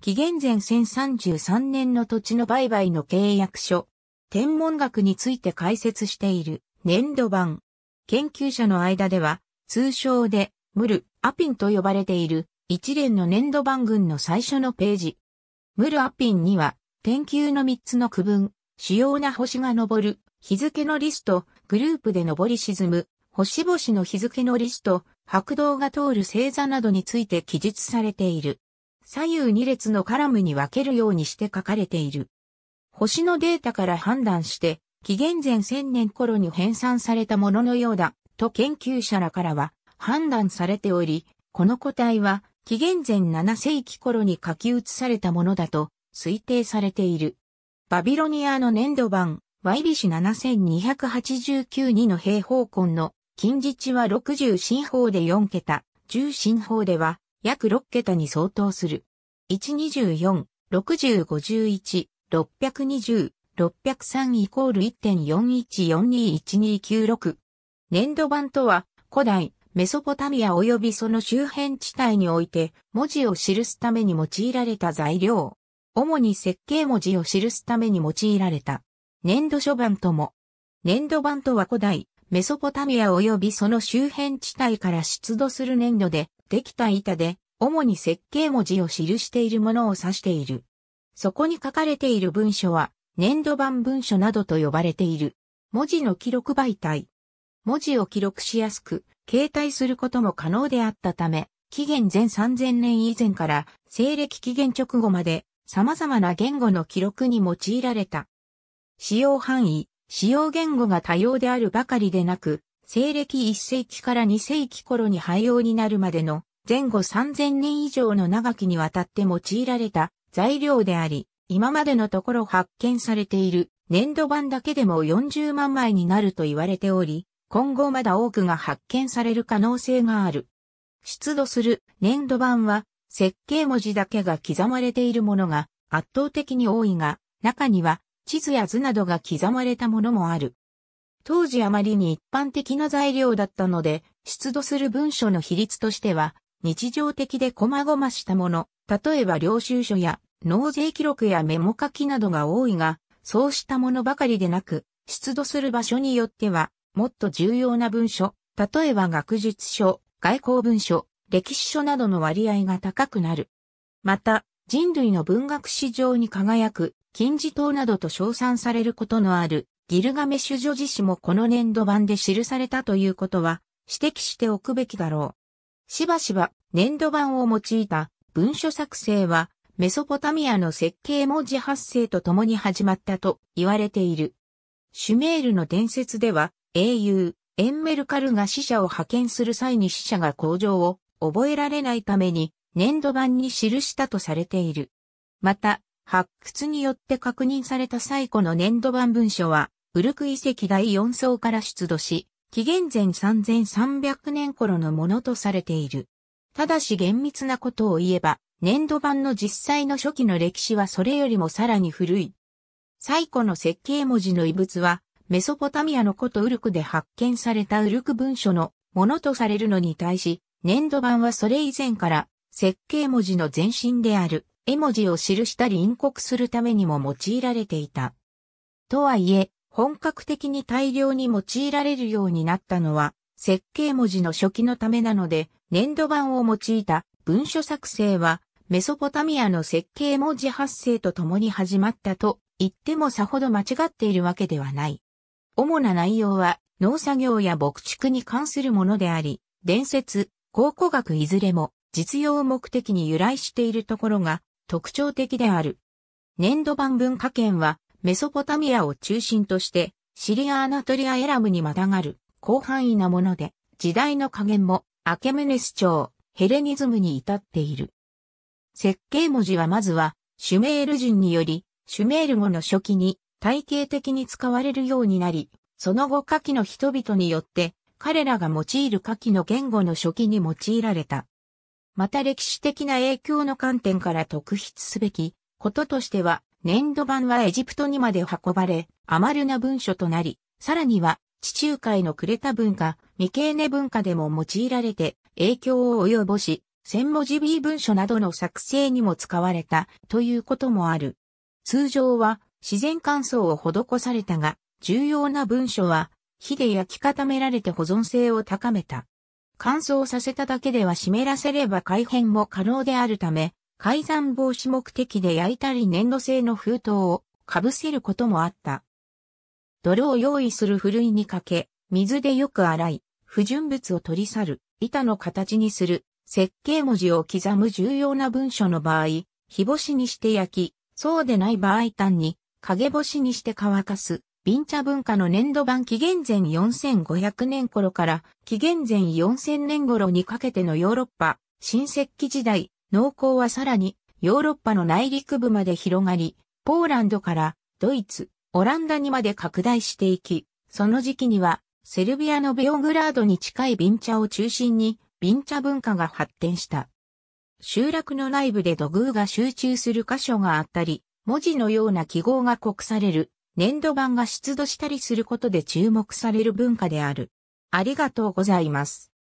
紀元前1033年の土地の売買の契約書、天文学について解説している年度版。研究者の間では、通称で、ムル、アピンと呼ばれている一連の年度版群の最初のページ。ムルアピンには、天球の3つの区分、主要な星が昇る、日付のリスト、グループで昇り沈む、星々の日付のリスト、白道が通る星座などについて記述されている。左右2列のカラムに分けるようにして書かれている。星のデータから判断して、紀元前1000年頃に編纂されたもののようだ、と研究者らからは判断されており、この個体は紀元前7世紀頃に書き写されたものだと推定されている。バビロニアの粘土版、ワイリシ7289-2の平方根の近似値は60進法で4桁、10進法では約6桁に相当する。124、60、51、620、603イコール1.41421296。粘土版とは、古代、メソポタミア及びその周辺地帯において、文字を記すために用いられた材料。主に設計文字を記すために用いられた。粘土書版とも。粘土版とは古代、メソポタミア及びその周辺地帯から出土する粘土で、できた板で、主に設計文字を記しているものを指している。そこに書かれている文書は、粘土版文書などと呼ばれている。文字の記録媒体。文字を記録しやすく、携帯することも可能であったため、紀元前3000年以前から西暦紀元直後まで様々な言語の記録に用いられた。使用範囲、使用言語が多様であるばかりでなく、西暦1世紀から2世紀頃に廃用になるまでの前後3000年以上の長きにわたって用いられた材料であり、今までのところ発見されている粘土板だけでも40万枚になると言われており、今後まだ多くが発見される可能性がある。出土する粘土板は設計文字だけが刻まれているものが圧倒的に多いが、中には地図や図などが刻まれたものもある。当時あまりに一般的な材料だったので、出土する文書の比率としては、日常的で細々したもの、例えば領収書や納税記録やメモ書きなどが多いが、そうしたものばかりでなく、出土する場所によっては、もっと重要な文書、例えば学術書、外交文書、歴史書などの割合が高くなる。また、人類の文学史上に輝く、金字塔などと称賛されることのあるギルガメシュ女自誌もこの年度版で記されたということは指摘しておくべきだろう。しばしば年度版を用いた文書作成はメソポタミアの設計文字発生と共に始まったと言われている。シュメールの伝説では英雄エンメルカルが死者を派遣する際に死者が工場を覚えられないために年度版に記したとされている。また、発掘によって確認された最古の年度版文書は、ウルク遺跡第4層から出土し、紀元前3300年頃のものとされている。ただし厳密なことを言えば、粘土版の実際の初期の歴史はそれよりもさらに古い。最古の設計文字の遺物は、メソポタミアの古都ウルクで発見されたウルク文書のものとされるのに対し、粘土版はそれ以前から設計文字の前身である絵文字を記したり印刻するためにも用いられていた。とはいえ、本格的に大量に用いられるようになったのは、設計文字の初期のためなので、粘土板を用いた文書作成は、メソポタミアの設計文字発生とともに始まったと言ってもさほど間違っているわけではない。主な内容は農作業や牧畜に関するものであり、伝説、考古学いずれも実用目的に由来しているところが特徴的である。粘土板文化圏はメソポタミアを中心として、シリア・アナトリア・エラムにまたがる広範囲なもので、時代の加減もアケメネス朝、ヘレニズムに至っている。設計文字はまずは、シュメール人により、シュメール語の初期に体系的に使われるようになり、その後下記の人々によって、彼らが用いる下記の言語の初期に用いられた。また歴史的な影響の観点から特筆すべきこととしては、粘土版はエジプトにまで運ばれ、アマルナ文書となり、さらには地中海のクレタ文化、ミケーネ文化でも用いられて影響を及ぼし、千文字 B 文書などの作成にも使われたということもある。通常は自然乾燥を施されたが、重要な文書は火で焼き固められて保存性を高めた。乾燥させただけでは湿らせれば改変も可能であるため、改ざん防止目的で焼いたり粘土製の封筒をかぶせることもあった。泥を用意するふるいにかけ、水でよく洗い、不純物を取り去る、板の形にする、設計文字を刻む重要な文書の場合、日干しにして焼き、そうでない場合単に、陰干しにして乾かす、瓶茶文化の粘土版紀元前4500年頃から紀元前4000年頃にかけてのヨーロッパ、新石器時代、農耕はさらにヨーロッパの内陸部まで広がり、ポーランドからドイツ、オランダにまで拡大していき、その時期にはセルビアのベオグラードに近いビンチャを中心にビンチャ文化が発展した。集落の内部で土偶が集中する箇所があったり、文字のような記号が刻される、粘土板が出土したりすることで注目される文化である。ありがとうございます。